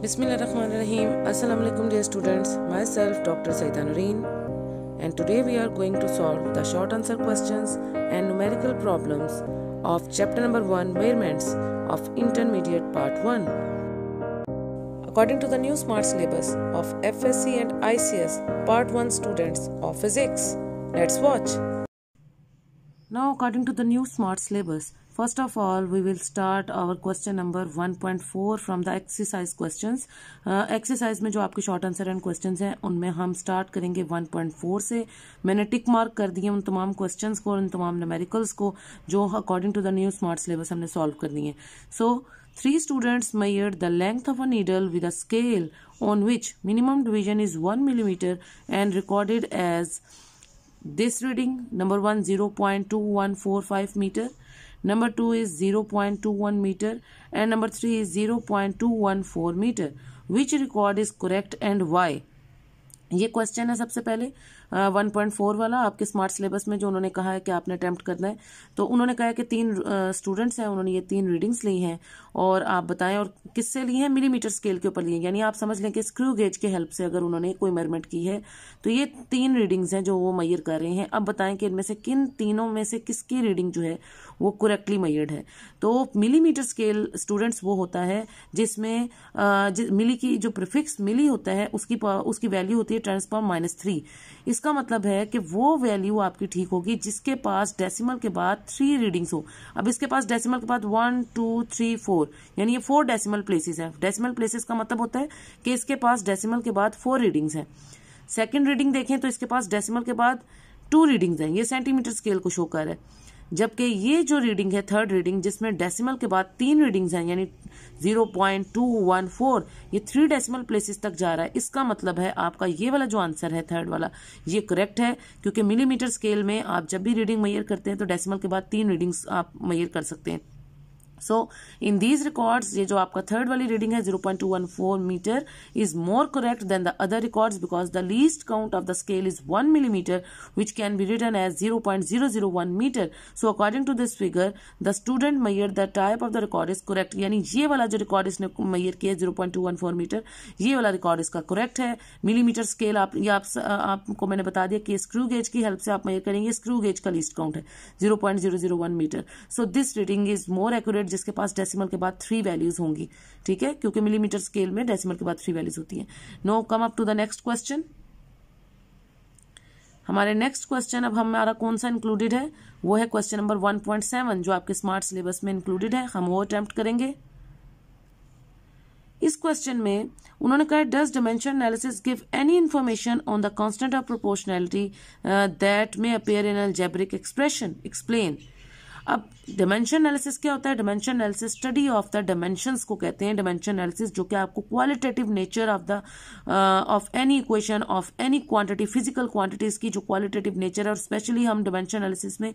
Bismillah ar-Rahman Rahim. Assalamu alaikum dear students. Myself Dr. Saidanureen and today we are going to solve the short answer questions and numerical problems of chapter number 1 measurements of intermediate part 1. According to the new smart syllabus of FSC and ICS part 1 students of physics. Let's watch. Now according to the new smart syllabus First of all, we will start our question number 1.4 from the exercise questions. uh, exercise mein jo aapke short answer and questions hain unme hum start karenge 1.4 se maine tick mark kar diye un tamam questions ko un tamam numericals ko jo according to the new smart syllabus humne solve kar diye so three students measured the length of a needle with a scale on which minimum division is 1 mm and recorded as this reading number 1 0.2145 meter number two is zero point two one metre and number three is zero point two one four metre which record is correct and why ये question है सबसे पहले one point four वाला आपके smart syllabus में जो उन्होंने कहा है कि आपने अटैम्प्ट करना है तो उन्होंने कहा कि तीन स्टूडेंट्स हैं उन्होंने ये तीन रीडिंग्स ली हैं और आप बताएं और किससे ली हैं मिलीमीटर स्केल के ऊपर लिए यानी आप समझ लें कि स्क्रू गेज के हेल्प से अगर उन्होंने कोई मेजरमेंट की है तो ये तीन रीडिंग्स हैं जो वो मैयर कर रहे हैं अब बताएं कि इनमें से किन तीनों में से किसकी रीडिंग जो है वो करेक्टली मैयर्ड है तो मिलीमीटर स्केल स्टूडेंट्स वो होता है जिसमें मिली की जो प्रिफिक्स मिली होता है उसकी उसकी वैल्यू होती है ट्रांसफॉर्म माइनस थ्री इसका मतलब है कि वो वैल्यू आपकी ठीक होगी जिसके पास डेसिमल के बाद थ्री रीडिंग्स हो अब इसके पास डेसिमल के बाद वन टू थ्री फोर यानी ये फोर डेसिमल प्लेसेस है डेसिमल प्लेसेस का मतलब होता है कि इसके पास डेसिमल के बाद फोर रीडिंग्स है सेकेंड रीडिंग देखें तो इसके पास डेसिमल के बाद टू रीडिंग्स हैं ये सेंटीमीटर स्केल को शो कर रहा है जबकि ये जो रीडिंग है थर्ड रीडिंग जिसमें डेसिमल के बाद तीन रीडिंग्स हैं यानी 0.214 ये थ्री डेसिमल प्लेसेस तक जा रहा है इसका मतलब है आपका ये वाला जो आंसर है थर्ड वाला ये करेक्ट है क्योंकि मिलीमीटर स्केल में आप जब भी रीडिंग मैयर करते हैं तो डेसिमल के बाद तीन रीडिंग्स आप मैयर कर सकते हैं सो इन दीज रिकॉर्ड्स ये जो आपका थर्ड वाली रीडिंग है zero four metre is more correct than the other record because the least count of the scale is one millimetre which can be written as zero zero zero point one metre so according to this figure the student measure the type of the record is correct यानी ये वाला जो record इसने measure किया zero point two one four metre ये वाला record इसका correct है मिलीमीटर स्केल आप ये आप, आपको मैंने बता दिया कि स्क्रू गेज की हेल्प से आप मैयर करेंगे स्क्रू गेज का लीस्ट काउंट है zero point zero zero one metre so this reading is more accurate student मतलब जिसके पास डेसिमल के बाद थ्री वैल्यूज होंगी ठीक है क्योंकि मिलीमीटर स्केल में डेसिमल के बाद थ्री वैल्यूज होती है now come up to the next question हमारे नेक्स्ट क्वेश्चन अब हमारा कौन सा इंक्लूडेड है वो है question number one point seven जो आपके स्मार्ट सिलेबस में इंक्लूडेड है हम वो अटेम्प्ट करेंगे इस क्वेश्चन में उन्होंने कहा does dimension analysis give any information on the constant of proportionality that may appear in algebraic expression explain अब डिमेंशन एनालिसिस क्या होता है dimension analysis study of the dimension को कहते हैं डिमेंशन एनालिसिस जो कि आपको qualitative nature of the of any equation of any quantity physical quantities की जो क्वालिटेटिव नेचर है और स्पेशली हम डिमेंशन एनालिसिस में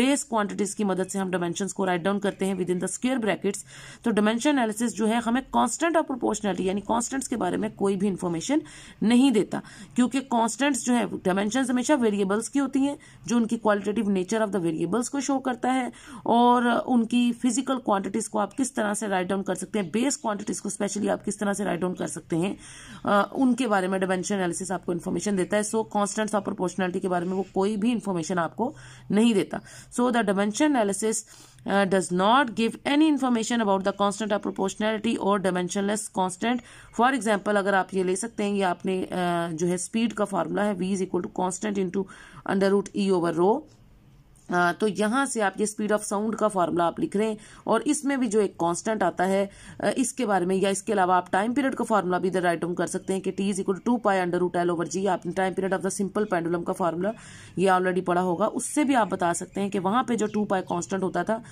बेस क्वांटिटीज की मदद से हम डिमेंशन को राइट डाउन करते हैं within the square brackets तो डिमेंशन एनालिसिस जो है हमें कॉन्स्टेंट और प्रोपोर्शनलिटी यानी कॉन्स्टेंट्स के बारे में कोई भी इन्फॉर्मेशन नहीं देता क्योंकि कॉन्स्टेंट्स जो है डायमेंशन हमेशा वेरिएबल्स की होती हैं जो उनकी qualitative nature of the variables को शो करता है और उनकी फिजिकल क्वांटिटीज को आप किस तरह से राइट डाउन कर सकते हैं बेस क्वांटिटीज को स्पेशली आप किस तरह से राइट डाउन कर सकते हैं उनके बारे में डिमेंशन एनालिसिस आपको इन्फॉर्मेशन देता है सो कॉन्स्टेंट्स ऑफ प्रोपोर्शनलिटी के बारे में वो कोई भी इन्फॉर्मेशन आपको नहीं देता so the dimension analysis does not give any information about the constant of proportionality और dimensionless कॉन्स्टेंट फॉर एग्जाम्पल अगर आप ये ले सकते हैं ये आपने uh, जो है स्पीड का फॉर्मूला है V is equal to constant into under root E over rho तो यहां से आप ये स्पीड ऑफ साउंड का फार्मूला आप लिख रहे हैं और इसमें भी जो एक कांस्टेंट आता है इसके बारे में या इसके अलावा आप टाइम पीरियड का फॉर्मूला भी इधर राइट कर सकते हैं कि T is equal to pi under root L over G आपने time period of the simple pendulum का फॉर्मूला ये ऑलरेडी पढ़ा होगा उससे भी आप बता सकते हैं कि वहां पर जो टू पाई कॉन्स्टेंट होता था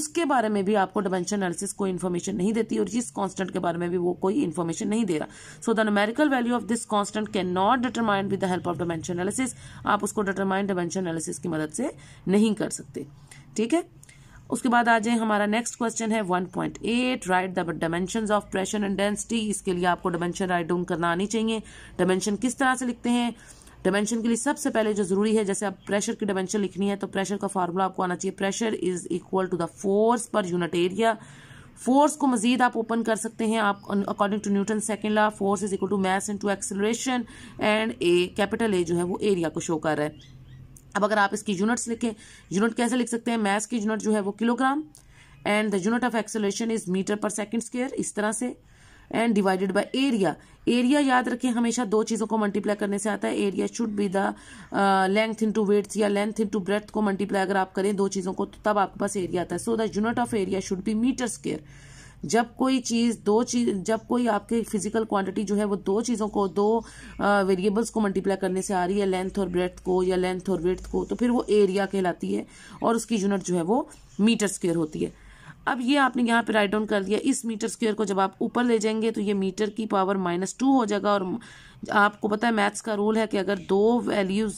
उसके बारे में भी आपको डिमेंशन एनालिसिस कोई इन्फॉर्मेशन नहीं देती और जिस कॉन्स्टेंट के बारे में भी वो कोई इन्फॉर्मेशन नहीं दे रहा so the numerical value of this constant can not determined with the help of dimension analysis आप उसको डिटरमाइंड डिमेंशन एनालिसिस की मदद से नहीं नहीं कर सकते ठीक है उसके बाद आ जाए हमारा नेक्स्ट क्वेश्चन है 1.8 write the dimension of pressure and density इसके लिए आपको डायमेंशन राइट डाउन करना आनी चाहिए डायमेंशन किस तरह से लिखते हैं डायमेंशन के लिए सबसे पहले जो जरूरी है जैसे आप प्रेशर की डायमेंशन लिखनी है तो प्रेशर का फॉर्मूला आपको आना चाहिए pressure is equal to the force per unit area force को मजीद आप ओपन कर सकते हैं आप according to Newton second law force is equal to mass into acceleration and A capital A जो है वो एरिया को शो कर रहा है अब अगर आप इसकी यूनिट्स लिखें यूनिट कैसे लिख सकते हैं मैथ्स की यूनिट जो है वो kilogram and the unit of acceleration is metre per second square इस तरह से and divided by area area याद रखें हमेशा दो चीज़ों को मल्टीप्लाई करने से आता है area should be the length to widths या लेंथ टू ब्रेथ को मल्टीप्लाई अगर आप करें दो चीज़ों को तो तब आपके पास एरिया आता है so the unit of area should be metre square जब कोई चीज़ दो चीज जब कोई आपके फिजिकल क्वांटिटी जो है वो दो चीज़ों को दो वेरिएबल्स को मल्टीप्लाई करने से आ रही है लेंथ और ब्रेथ को या लेंथ और ब्रेथ को तो फिर वो एरिया कहलाती है और उसकी यूनिट जो है वो मीटर स्क्वेयर होती है अब ये आपने यहाँ पे राइट डाउन कर दिया इस मीटर स्क्वेयर को जब आप ऊपर ले जाएंगे तो ये मीटर की पावर माइनस टू हो जाएगा और आपको पता है मैथ्स का रूल है कि अगर दो वैल्यूज़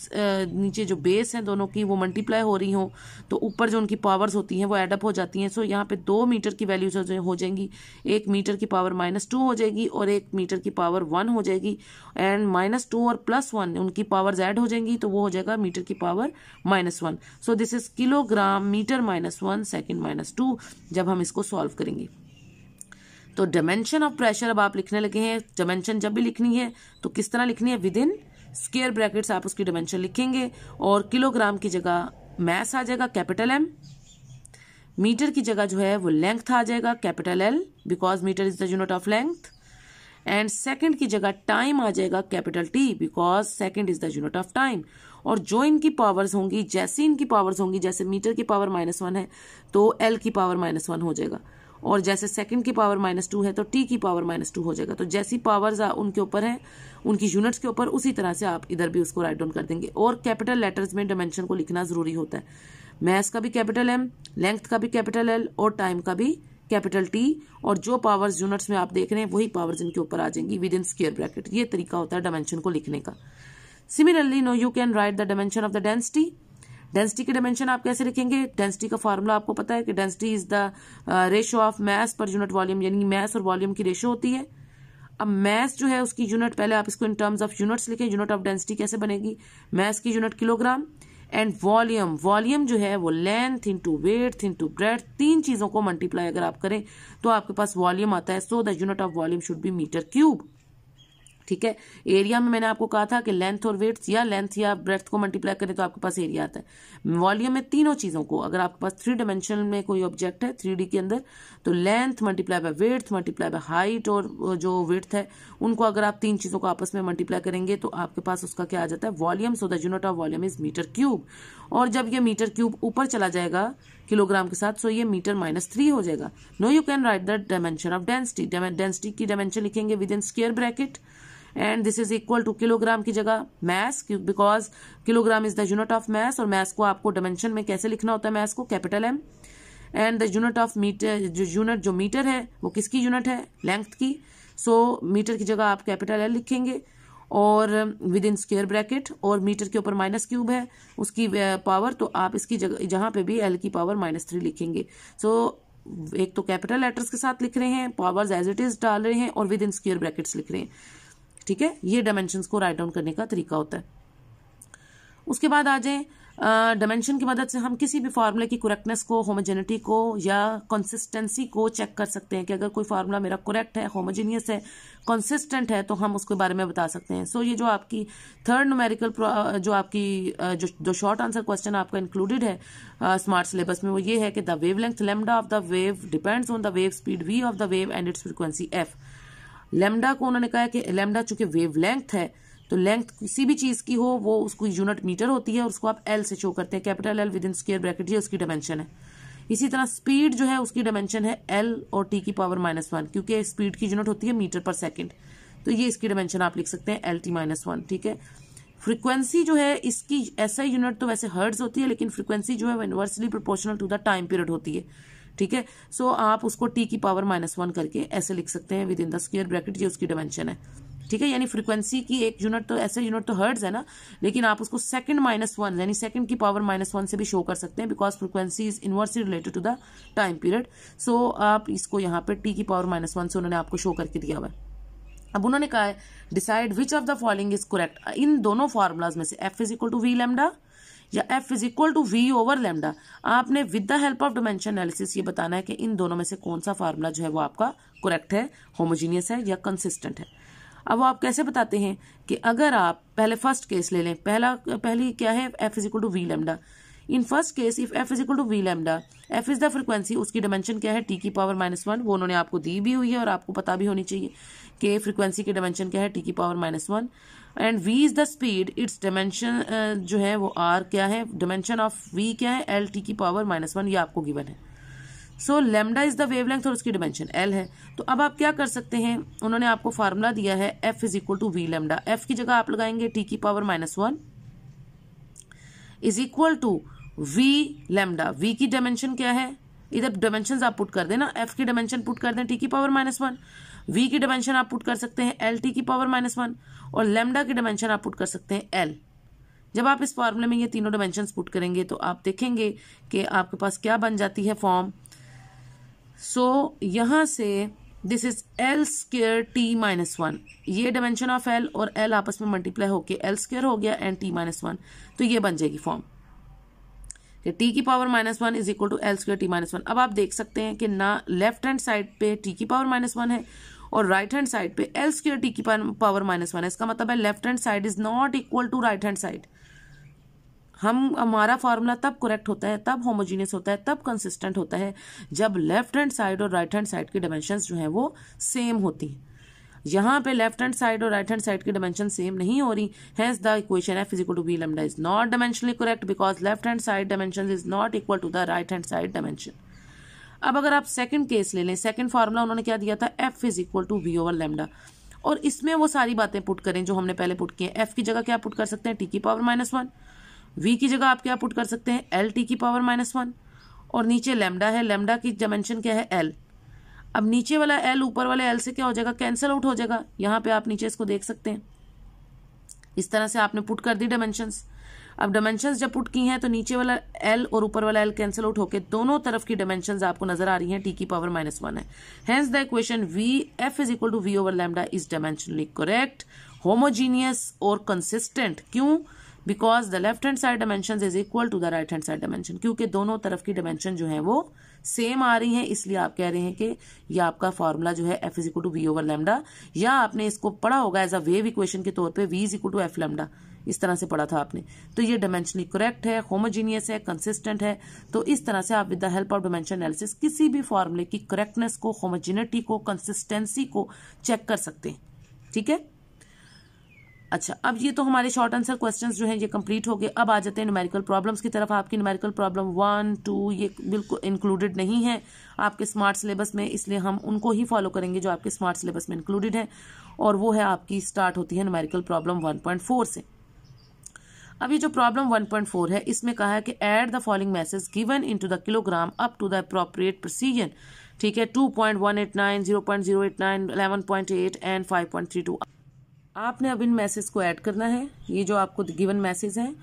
नीचे जो बेस हैं दोनों की वो मल्टीप्लाई हो रही हो तो ऊपर जो उनकी पावर्स होती हैं वो एडअप हो जाती हैं सो यहाँ पे दो मीटर की वैल्यूज हो जाएंगी एक मीटर की पावर माइनस टू हो जाएगी और एक मीटर की पावर वन हो जाएगी एंड माइनस टू और प्लस वन उनकी पावर्स ऐड हो जाएंगी तो वो हो जाएगा मीटर की power minus one so this is kilogram metre minus one second minus two जब हम इसको सॉल्व करेंगे तो डायमेंशन ऑफ प्रेशर अब आप लिखने लगे हैं डायमेंशन जब भी लिखनी है तो किस तरह लिखनी है विद इन स्केयर ब्रैकेट्स आप उसकी डायमेंशन लिखेंगे और किलोग्राम की जगह मैस आ जाएगा कैपिटल एम मीटर की जगह जो है वो लेंथ आ जाएगा capital L because metre is the unit of length and second की जगह टाइम आ जाएगा capital T because second is the unit of time और जो इनकी पावर्स होंगी जैसी इनकी पावर्स होंगी जैसे मीटर की पावर माइनस वन है तो एल की पावर माइनस वन हो जाएगा और जैसे सेकंड की पावर माइनस टू है तो टी की पावर माइनस टू हो जाएगा तो जैसी पावर्स उनके ऊपर है उनकी यूनिट्स के ऊपर उसी तरह से आप इधर भी उसको राइट डाउन कर देंगे और कैपिटल लेटर्स में डायमेंशन को लिखना जरूरी होता है मैथ का भी कैपिटल एम लेंथ का भी कैपिटल एल और टाइम का भी कैपिटल टी और जो पावर्स यूनिट्स में आप देख रहे हैं वही पावर्स इनके ऊपर आ जाएंगी विद इन स्क्र ब्रैकेट ये तरीका होता है डायमेंशन को लिखने का similarly now you can write the dimension of the density density के डायमेंशन आप कैसे लिखेंगे डेंसिटी का फॉर्मूला आपको पता है कि density is the ratio of mass per unit volume यानी मैस और वॉल्यूम की रेशो होती है अब मैस जो है उसकी यूनिट पहले आप इसको इन टर्म्स ऑफ यूनिट्स लिखें यूनिट ऑफ डेंसिटी कैसे बनेगी मैस की unit kilogram and volume volume जो है वो length into width to breadth तीन चीज़ों को मल्टीप्लाई अगर आप करें तो आपके पास वॉल्यूम आता है so the unit of volume should be metre cube ठीक है एरिया में मैंने आपको कहा था कि लेंथ और वेट्स या लेंथ या ब्रेथ को मल्टीप्लाई करें तो आपके पास एरिया आता है वॉल्यूम में तीनों चीज़ों को अगर आपके पास थ्री डायमेंशनल में कोई ऑब्जेक्ट है थ्री के अंदर तो length multiply by width multiply by height और जो वेथ है उनको अगर आप तीन चीज़ों को आपस में मल्टीप्लाई करेंगे तो आपके पास उसका क्या आ जाता है volume so the unit of volume is metre cube और जब ये मीटर क्यूब ऊपर चला जाएगा किलोग्राम के साथ सो ये मीटर माइनस थ्री हो जाएगा now you can write the dimension of density density की डायमेंशन लिखेंगे within square bracket and this is equal to kilogram की जगह mass because kilogram is the unit of mass और mass को आपको dimension में कैसे लिखना होता है मैस को capital M and the unit of metre जो यूनिट जो मीटर है वो किसकी यूनिट है लेंथ की सो so, मीटर की जगह आप कैपिटल एल लिखेंगे और विद इन स्क्वेयर ब्रैकेट और मीटर के ऊपर माइनस क्यूब है उसकी पावर तो आप इसकी जगह जहाँ पे भी एल की पावर माइनस थ्री लिखेंगे सो so, एक तो कैपिटल लेटर्स के साथ लिख रहे हैं पावर्स एज इट इज डाल रहे हैं और विद इन स्क्वेयर ब्रैकेट्स लिख रहे हैं ठीक है ये डायमेंशन को राइट डाउन करने का तरीका होता है उसके बाद आ जाए डायमेंशन की मदद से हम किसी भी फार्मूले की करेक्टनेस को होमोजेनिटी को या कंसिस्टेंसी को चेक कर सकते हैं कि अगर कोई फार्मूला मेरा करेक्ट है होमोजेनियस है कंसिस्टेंट है तो हम उसके बारे में बता सकते हैं सो so, ये जो आपकी थर्ड न्यूमेरिकल जो आपकी जो जो शॉर्ट आंसर क्वेश्चन आपका इंक्लूडेड है स्मार्ट uh, सिलेबस में वो ये है कि the wavelength lambda of the wave depends on the wave speed V of the wave and its frequency F lambda को उन्होंने कहा कि लेमडा चूंकि वेव लेंथ है तो लेंथ किसी भी चीज़ की हो वो उसको यूनिट मीटर होती है और उसको आप एल से शो करते हैं capital L within square bracket ये उसकी डायमेंशन है इसी तरह स्पीड जो है उसकी डायमेंशन है एल और टी की पावर माइनस वन क्योंकि स्पीड की यूनिट होती है मीटर पर सेकेंड तो ये इसकी डायमेंशन आप लिख सकते हैं एल टी माइनस वन ठीक है फ्रीक्वेंसी जो है इसकी ऐसा यूनिट तो वैसे हर्ड्स होती है लेकिन फ्रीक्वेंसी जो है inversely proportional to the time period होती है ठीक है सो आप उसको टी की पावर माइनस वन करके ऐसे लिख सकते हैं within the square bracket ये उसकी डायमेंशन है ठीक है यानी फ्रीक्वेंसी की एक यूनिट तो ऐसे यूनिट तो हर्ड्स है ना लेकिन आप उसको सेकंड माइनस वन यानी सेकंड की पावर माइनस वन से भी शो कर सकते हैं because frequency is inversely related to the time period so आप इसको यहाँ पे टी की पावर माइनस वन से उन्होंने आपको शो करके दिया हुआ अब उन्होंने कहा है decide which of the following is correct इन दोनों फॉर्मूलाज में से F is equal to V lambda या F is equal to V over lambda आपने with the help of dimension analysis ये बताना है कि इन दोनों में से कौन सा फार्मूला जो है वो आपका करेक्ट है होमोजीनियस है या कंसिस्टेंट है अब वो आप कैसे बताते हैं कि अगर आप पहले फर्स्ट केस ले लें पहला पहली क्या है F is equal to V lambda in first case if F is equal to V lambda F is the frequency उसकी डायमेंशन क्या है टी की पावर माइनस वन वो उन्होंने आपको दी भी हुई है और आपको पता भी होनी चाहिए कि फ्रिक्वेंसी की डायमेंशन क्या है टी की power minus one and V is the speed its dimension जो है वो आर क्या है डायमेंशन ऑफ वी क्या है एल टी की पावर माइनस वन ये आपको गिवन है so lambda is the wavelength और उसकी डायमेंशन एल है तो अब आप क्या कर सकते हैं उन्होंने आपको फार्मूला दिया है F is equal to V lambda F की जगह आप लगाएंगे टी की power minus one is equal to V lambda V की डायमेंशन क्या है इधर डायमेंशन आप पुट कर देना एफ की डायमेंशन पुट कर दें टी की पावर माइनस वन वी की डायमेंशन आप पुट कर सकते हैं एल टी की पावर माइनस वन और लेमडा की डायमेंशन आप पुट कर सकते हैं एल जब आप इस फॉर्मूले में ये तीनों डायमेंशन पुट करेंगे तो आप देखेंगे कि आपके पास क्या बन जाती है फॉर्म सो so, यहाँ से this is L square T minus one ये डायमेंशन ऑफ एल और एल आपस में मल्टीप्लाई होकर एल स्केयर हो गया एंड टी माइनस वन तो ये बन जाएगी फॉर्म कि टी की power minus one is equal to L square T minus one अब आप देख सकते हैं कि ना लेफ्ट हैंड साइड पे टी की पावर माइनस वन है और राइट हैंड साइड पे एल स्क्र टी की पावर माइनस वन है इसका मतलब है left hand side is not equal to right hand side हम हमारा फार्मूला तब करेक्ट होता है तब होमोजीनियस होता है तब कंसिस्टेंट होता है जब लेफ्ट हैंड साइड और राइट हैंड साइड की डायमेंशन जो है वो सेम होती हैं यहाँ पे लेफ्ट हैंड साइड और राइट हैंड साइड की डायमेंशन सेम नहीं हो रही hence the equation F is equal to B lambda is not dimensionally correct because left hand side dimension is not equal to the right hand side dimension अब अगर आप second case ले लें second formula उन्होंने क्या दिया था F is equal to V over lambda और इसमें वो सारी बातें पुट करें जो हमने पहले पुट किए हैं एफ की जगह क्या पुट कर सकते हैं टी की पावर माइनस वन वी की जगह आप क्या पुट कर सकते हैं एल टी की पावर माइनस वन और नीचे लेमडा है लेमडा की डायमेंशन क्या है एल अब नीचे वाला एल ऊपर वाले एल से क्या हो जाएगा कैंसिल आउट हो जाएगा यहाँ पे आप नीचे इसको देख सकते हैं इस तरह से आपने पुट कर दी डायमेंशंस अब डायमेंशंस जब पुट की हैं तो नीचे वाला एल और ऊपर वाला एल कैंसिल आउट होकर दोनों तरफ की डायमेंशन आपको नजर आ रही है टी की पावर माइनस वन है hence the equation V F is equal to V over lambda is dimensionally correct homogeneous और कंसिस्टेंट क्यों because the left hand side dimension is equal to the right hand side dimension क्योंकि दोनों तरफ की dimension जो है वो same आ रही हैं इसलिए आप कह रहे हैं कि ये आपका फॉर्मूला जो है F is equal to V over lambda या आपने इसको पढ़ा होगा एज अ वेव इक्वेशन के तौर पे V is equal to F lambda इस तरह से पढ़ा था आपने तो ये डायमेंशनली करेक्ट है होमोजीनियस है कंसिस्टेंट है तो इस तरह से आप with the help of dimension analysis किसी भी फॉर्मूले की करेक्टनेस को होमोजीनिटी को कंसिस्टेंसी को चेक कर सकते हैं ठीक है अच्छा अब ये तो हमारे शॉर्ट आंसर क्वेश्चंस जो हैं ये कंप्लीट हो गए अब आ जाते हैं न्यूमेरिकल प्रॉब्लम्स की तरफ आपकी न्यूमेरिकल प्रॉब्लम वन टू ये बिल्कुल इंक्लूडेड नहीं है आपके स्मार्ट सिलेबस में इसलिए हम उनको ही फॉलो करेंगे जो आपके स्मार्ट सिलेबस में इंक्लूडेड है और वो है आपकी स्टार्ट होती है न्यूमेरिकल प्रॉब्लम वन से अब ये जो प्रॉब्लम वन है इसमें कहा है कि add the following masses given in the kilogram up to the appropriate precision ठीक है टू पॉइंट एंड फाइव आपने अब इन मैसेज को ऐड करना है ये जो आपको गिवन मैसेज हैं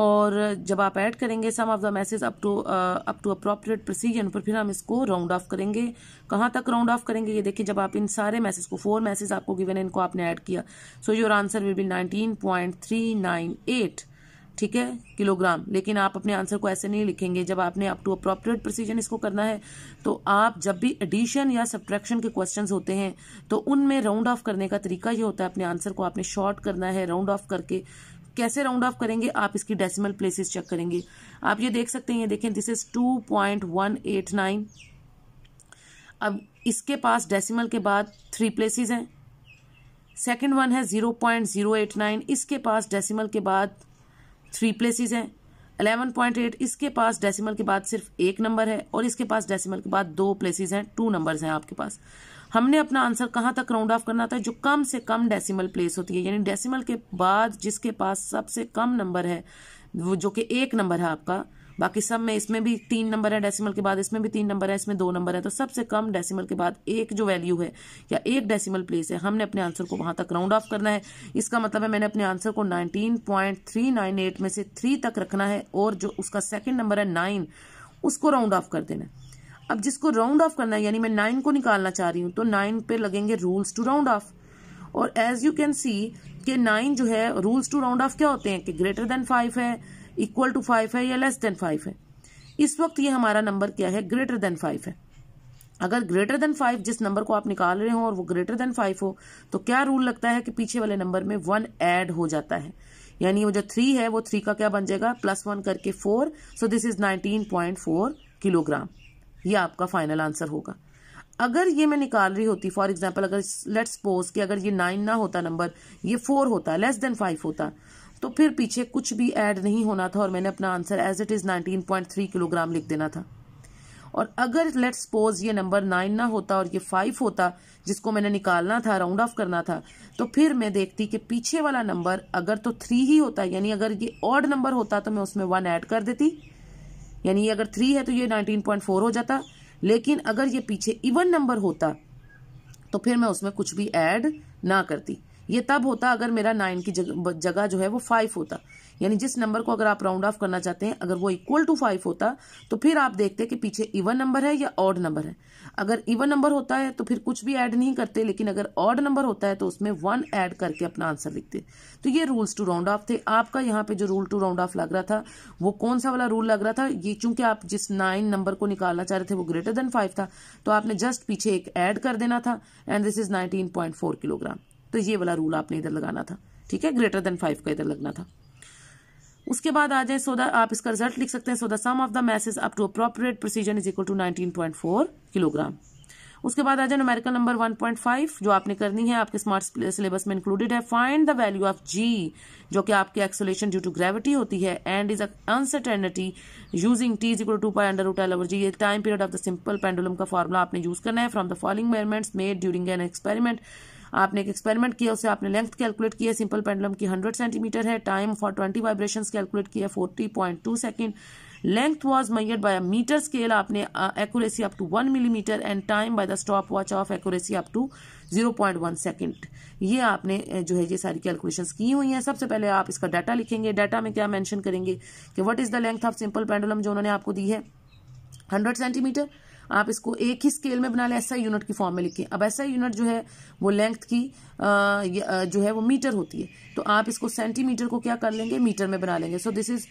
और जब आप ऐड करेंगे sum of the masses up to up to appropriate precision पर फिर हम इसको राउंड ऑफ करेंगे कहाँ तक राउंड ऑफ करेंगे ये देखिए जब आप इन सारे मैसेज को फोर मैसेज आपको गिवन है इनको आपने ऐड किया so your answer will be nineteen point three nine eight ठीक है किलोग्राम लेकिन आप अपने आंसर को ऐसे नहीं लिखेंगे जब आपने अप टू अप्रोप्रिएट प्रोसीजन इसको करना है तो आप जब भी एडिशन या सब्ट्रैक्शन के क्वेश्चंस होते हैं तो उनमें राउंड ऑफ करने का तरीका ये होता है अपने आंसर को आपने शॉर्ट करना है राउंड ऑफ करके कैसे राउंड ऑफ करेंगे आप इसकी डेसिमल प्लेसेस चेक करेंगे आप ये देख सकते हैं ये देखें this is two point one eight nine अब इसके पास डेसीमल के बाद थ्री प्लेसिस हैं सेकेंड वन है zero point zero eight nine इसके पास डेसीमल के बाद थ्री प्लेसेस हैं 11.8 इसके पास डेसिमल के बाद सिर्फ एक नंबर है और इसके पास डेसिमल के बाद दो प्लेसेस हैं टू नंबर्स हैं आपके पास हमने अपना आंसर कहाँ तक राउंड ऑफ करना था जो कम से कम डेसिमल प्लेस होती है यानी डेसिमल के बाद जिसके पास सबसे कम नंबर है वो जो कि एक नंबर है आपका बाकी सब में इसमें भी तीन नंबर है डेसिमल के बाद इसमें भी तीन नंबर है इसमें दो नंबर है तो सबसे कम डेसिमल के बाद एक जो वैल्यू है या एक डेसिमल प्लेस है हमने अपने आंसर को वहां तक राउंड ऑफ करना है इसका मतलब है मैंने अपने आंसर को 19.398 में से थ्री तक रखना है और जो उसका सेकेंड नंबर है नाइन उसको राउंड ऑफ कर देना है अब जिसको राउंड ऑफ करना है यानी मैं नाइन को निकालना चाह रही हूँ तो नाइन पे लगेंगे रूल्स टू राउंड ऑफ और एज यू कैन सी के नाइन जो है रूल्स टू राउंड ऑफ क्या होते हैं कि ग्रेटर देन फाइव है इक्वल टू फाइव है या लेस देन फाइव है इस वक्त ये हमारा नंबर क्या है ग्रेटर देन फाइव है अगर ग्रेटर देन फाइव जिस नंबर को आप निकाल रहे हो और वो ग्रेटर देन फाइव हो तो क्या रूल लगता है कि पीछे वाले नंबर में वन ऐड हो जाता है यानी वो जो थ्री है वो थ्री का क्या बन जाएगा प्लस वन करके four so this is nineteen point four kilogram ये आपका फाइनल आंसर होगा अगर ये मैं निकाल रही होती फॉर एग्जाम्पल अगर लेट्स सपोज कि अगर ये नाइन ना होता नंबर ये फोर होता लेस देन फाइव होता तो फिर पीछे कुछ भी ऐड नहीं होना था और मैंने अपना answer as it is 19.3 kilogram लिख देना था और अगर लेट्स सपोज ये नंबर नाइन ना होता और ये फाइव होता जिसको मैंने निकालना था राउंड ऑफ करना था तो फिर मैं देखती कि पीछे वाला नंबर अगर तो थ्री ही होता यानी अगर ये ऑड नंबर होता तो मैं उसमें वन ऐड कर देती यानी ये अगर थ्री है तो ये नाइनटीन पॉइंट फोर हो जाता लेकिन अगर ये पीछे इवन नंबर होता तो फिर मैं उसमें कुछ भी ऐड ना करती ये तब होता अगर मेरा नाइन की जगह जो है वो फाइव होता यानी जिस नंबर को अगर आप राउंड ऑफ करना चाहते हैं अगर वो इक्वल टू फाइव होता तो फिर आप देखते कि पीछे इवन नंबर है या ऑड नंबर है अगर इवन नंबर होता है तो फिर कुछ भी ऐड नहीं करते लेकिन अगर ऑड नंबर होता है तो उसमें वन ऐड करके अपना आंसर लिखते तो ये रूल्स टू राउंड ऑफ थे आपका यहाँ पे जो रूल टू राउंड ऑफ लग रहा था वो कौन सा वाला रूल लग रहा था ये चूंकि आप जिस नाइन नंबर को निकालना चाह रहे थे वो ग्रेटर देन फाइव था तो आपने जस्ट पीछे एक ऐड कर देना था and this is nineteen point four kilogram तो ये वाला रूल आपने इधर लगाना था ठीक है ग्रेटर देन फाइव का इधर लगना था उसके बाद आ जाए सोदा आप इसका रिजल्ट लिख सकते हैं so the sum of the masses up to appropriate precision is equal to nineteen point four kilogram उसके बाद आ जाए नोमेरिकल नंबर 1.5 जो आपने करनी है आपके स्मार्ट सिलेबस में इंक्लूडेड है फाइंड द वैल्यू ऑफ जी जो कि आपकी एक्सोलेशन ड्यू टू ग्रेविटी होती है and is uncertainty using T is equal to pi under root L over G time period of the simple pendulum का फॉर्मुला आपने use करना है from the following measurements made during an experiment आपने एक experiment किया उसे आपने लेंथ कैलकुलेट किया सिंपल पेंडुलम की 100 सेंटीमीटर है टाइम फॉर 20 वाइब्रेशन कैलकुलेट किया 40.2 point two second length was made by metre scale आपने accuracy up to one millimetre and time by the stop watch of accuracy up to 0.1 point second ये आपने uh, जो है ये सारी calculations की हुई हैं सबसे पहले आप इसका डाटा लिखेंगे डाटा में क्या मेंशन करेंगे कि what is the length of simple pendulum जो उन्होंने आपको दी है 100 सेंटीमीटर आप इसको एक ही स्केल में बना लें ऐसा यूनिट की फॉर्म में लिखें अब ऐसा यूनिट जो है वो लेंथ की जो है वो मीटर होती है तो आप इसको सेंटीमीटर को क्या कर लेंगे मीटर में बना लेंगे सो दिस इज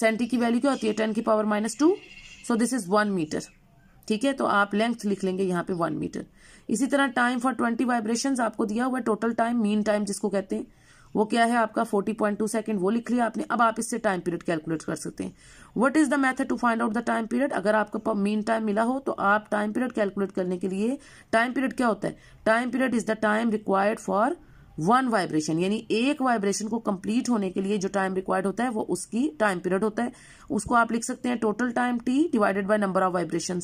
सेंटी की वैल्यू क्या होती है टेन की power minus two so this is one metre ठीक है तो आप लेंथ लिख लेंगे यहाँ पे वन मीटर इसी तरह टाइम फॉर ट्वेंटी वाइब्रेशन आपको दिया हुआ है टोटल टाइम मीन टाइम जिसको कहते हैं वो क्या है आपका 40.2 सेकंड वो लिख लिया आपने अब आप इससे टाइम पीरियड कैलकुलेट कर सकते हैं what is the method to find out the time period अगर आपको मीन टाइम मिला हो तो आप टाइम पीरियड कैलकुलेट करने के लिए टाइम पीरियड क्या होता है time period is the time required for one vibration यानी एक वाइब्रेशन को कंप्लीट होने के लिए जो टाइम रिक्वायर्ड होता है वो उसकी टाइम पीरियड होता है उसको आप लिख सकते हैं total time T divided by number of vibration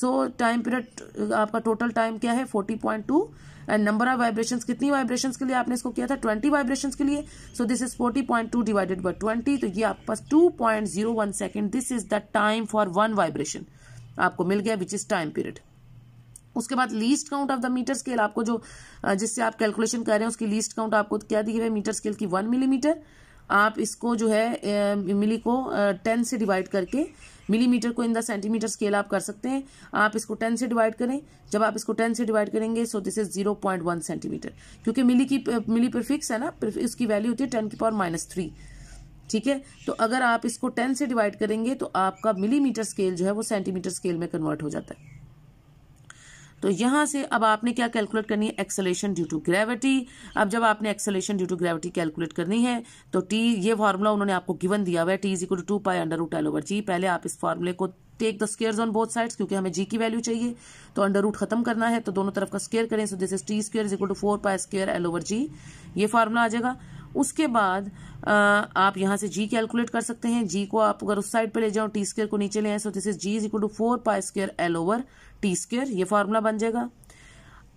so time period आपका टोटल टाइम क्या है forty point two and number of vibration कितनी वाइब्रेशन के लिए आपने इसको किया था ट्वेंटी वाइब्रेशन के लिए so this is forty point two divided by twenty तो ये आपके पास two point zero one second this is the time for one vibration आपको मिल गया विच इज टाइम पीरियड उसके बाद least count of the metre scale आपको जो जिससे आप कैलकुलेशन कर रहे हैं उसकी लीस्ट काउंट आपको क्या दी है मीटर स्केल की वन मिलीमीटर आप इसको जो है मिली को टेन से डिवाइड करके मिलीमीटर को इन द सेंटीमीटर स्केल आप कर सकते हैं आप इसको टेन से डिवाइड करें जब आप इसको टेन से डिवाइड करेंगे so this is zero point one centimetre क्योंकि मिली की मिली प्रिफिक्स है ना इसकी वैल्यू होती है टेन की पावर माइनस थ्री ठीक है तो अगर आप इसको टेन से डिवाइड करेंगे तो आपका मिलीमीटर स्केल जो है वो सेंटीमीटर स्केल में कन्वर्ट हो जाता है तो यहां से अब आपने क्या कैलकुलेट करनी है एक्सेलेशन ड्यू टू ग्रेविटी अब जब आपने acceleration due to gravity calculate करनी है तो टी ये फॉर्मूला उन्होंने आपको गिवन दिया हुआ है T is equal to two pi under root L over G पहले आप इस फॉर्मूले को take the square on both side क्योंकि हमें जी की वैल्यू चाहिए तो अंडर रूट खत्म करना है तो दोनों तरफ का स्केयर करें so this is T square is equal to four pi square L over G ये फार्मूला आ जाएगा उसके बाद आप यहां से जी कैलकुलेट कर सकते हैं जी को आप अगर उस साइड पे ले जाओ टी स्केयर को नीचे ले आए so this is G is equal to four pi square L over T square ये फॉर्मूला बन जाएगा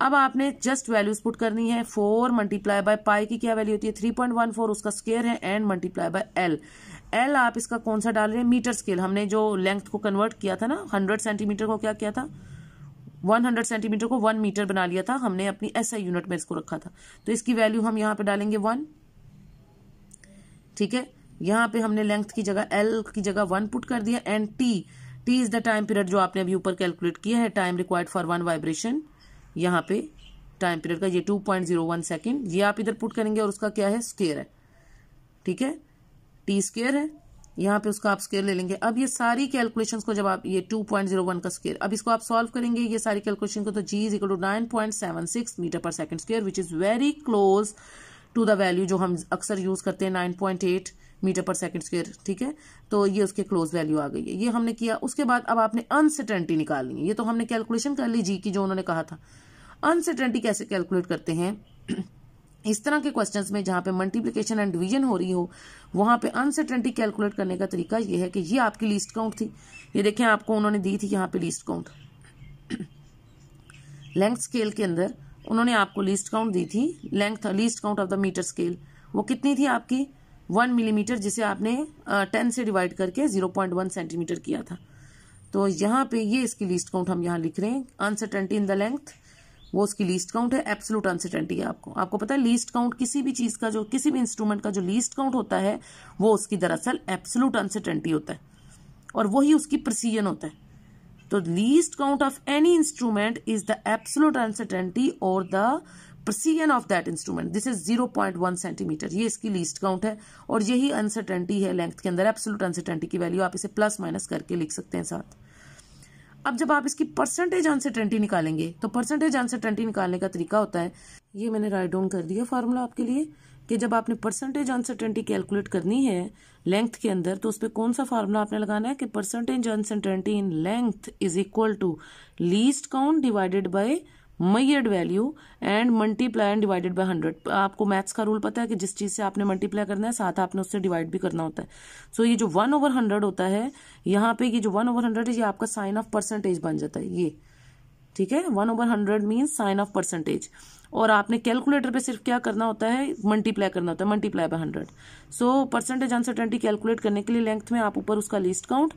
अब आपने जस्ट वैल्यूज पुट करनी है फोर मल्टीप्लाई बाय पाई की क्या वैल्यू होती है थ्री पॉइंट वन फोर उसका स्केयर है and multiply by L L आप इसका कौन सा डाल रहे हैं मीटर स्केल हमने जो लेंथ को कन्वर्ट किया था ना हंड्रेड सेंटीमीटर को क्या किया था वन हंड्रेड सेंटीमीटर को वन मीटर बना लिया था हमने अपनी एस SI यूनिट में इसको रखा था तो इसकी वैल्यू हम यहाँ पे डालेंगे वन ठीक है यहाँ पे हमने लेंथ की जगह एल की जगह वन पुट कर दिया and T T is the time period जो आपने अभी ऊपर कैलकुलेट किया है time required for one vibration यहाँ पे टाइम पीरियड का ये two point zero one second ये आप इधर पुट करेंगे और उसका क्या है स्केयर है ठीक है टी स्केयर है यहाँ पे उसका आप स्केयर ले लेंगे अब ये सारी कैलकुलेशन को जब आप ये टू पॉइंट जीरो वन का स्केयर अब इसको आप सॉल्व करेंगे ये सारी कैलकुलेशन को तो G is equal to nine point seven six metre per second square which is very close to the value जो हम अक्सर यूज करते हैं nine point eight metre per second square ठीक है तो ये उसके क्लोज वैल्यू आ गई है ये हमने किया उसके बाद अब आपने अनसर्टेनिटी निकालनी है ये तो हमने कैलकुलेशन कर ली जी की जो उन्होंने कहा था अनसर्टेनिटी कैसे कैलकुलेट करते हैं इस तरह के क्वेश्चंस में जहां पे मल्टीप्लिकेशन एंड डिवीजन हो रही हो वहां पे अनसर्टेनिटी कैलकुलेट करने का तरीका ये है कि ये आपकी लिस्ट काउंट थी ये देखें आपको उन्होंने दी थी यहाँ पे लिस्ट काउंट लेंथ स्केल के अंदर उन्होंने आपको लिस्ट काउंट दी थी length least count of the metre scale वो कितनी थी आपकी वन मिलीमीटर जिसे आपने टेन से डिवाइड करके जीरो पॉइंट वन सेंटीमीटर किया था तो यहाँ पे ये इसकी लीस्ट काउंट हम यहाँ लिख रहे हैं अनसर्टेंटी इन द लेंथ वो उसकी लीस्ट काउंट है एब्सोलूट अनसर्टेंटी है आपको आपको पता है लीस्ट काउंट किसी भी चीज का जो किसी भी इंस्ट्रूमेंट का जो लीस्ट काउंट होता है वो उसकी दरअसल एब्सोलूट अनसर्टेंटी होता है और वही उसकी प्रिसीजन होता है तो least count of any instrument is the absolute uncertainty और the CN of that instrument this is 0.1 centimetre ये इसकी लीस्ट काउंट है और यही अनसर्टेंटी है लेंथ के अंदर एब्सोलूट अनसर्टेंटी की वैल्यू आप इसे प्लस माइनस करके लिख सकते हैं साथ अब जब आप इसकी परसेंटेज अनसर्टेंटी निकालेंगे तो परसेंटेज अनसर्टेंटी निकालने का तरीका होता है ये मैंने राइट डाउन कर दिया फार्मूला आपके लिए कि जब आपने परसेंटेज अनसर्टेंटी कैलकुलेट करनी है लेंथ के अंदर तो उस पर कौन सा फार्मूला आपने लगाना है कि percentage uncertainty in length is equal to least count divided by measured value and multiply and divided by hundred आपको मैथ्स का रूल पता है कि जिस चीज से आपने मल्टीप्लाई करना है साथ आपने उससे डिवाइड भी करना होता है सो so, ये जो वन ओवर हंड्रेड होता है यहाँ पे ये जो वन ओवर हंड्रेड है ये आपका साइन ऑफ परसेंटेज बन जाता है ये ठीक है one over hundred means sign of percentage और आपने कैलकुलेटर पे सिर्फ क्या करना होता है मल्टीप्लाई करना होता है multiply by hundred so percentage twenty calculate करने के लिए लेंथ में आप ऊपर उसका लिस्ट काउंट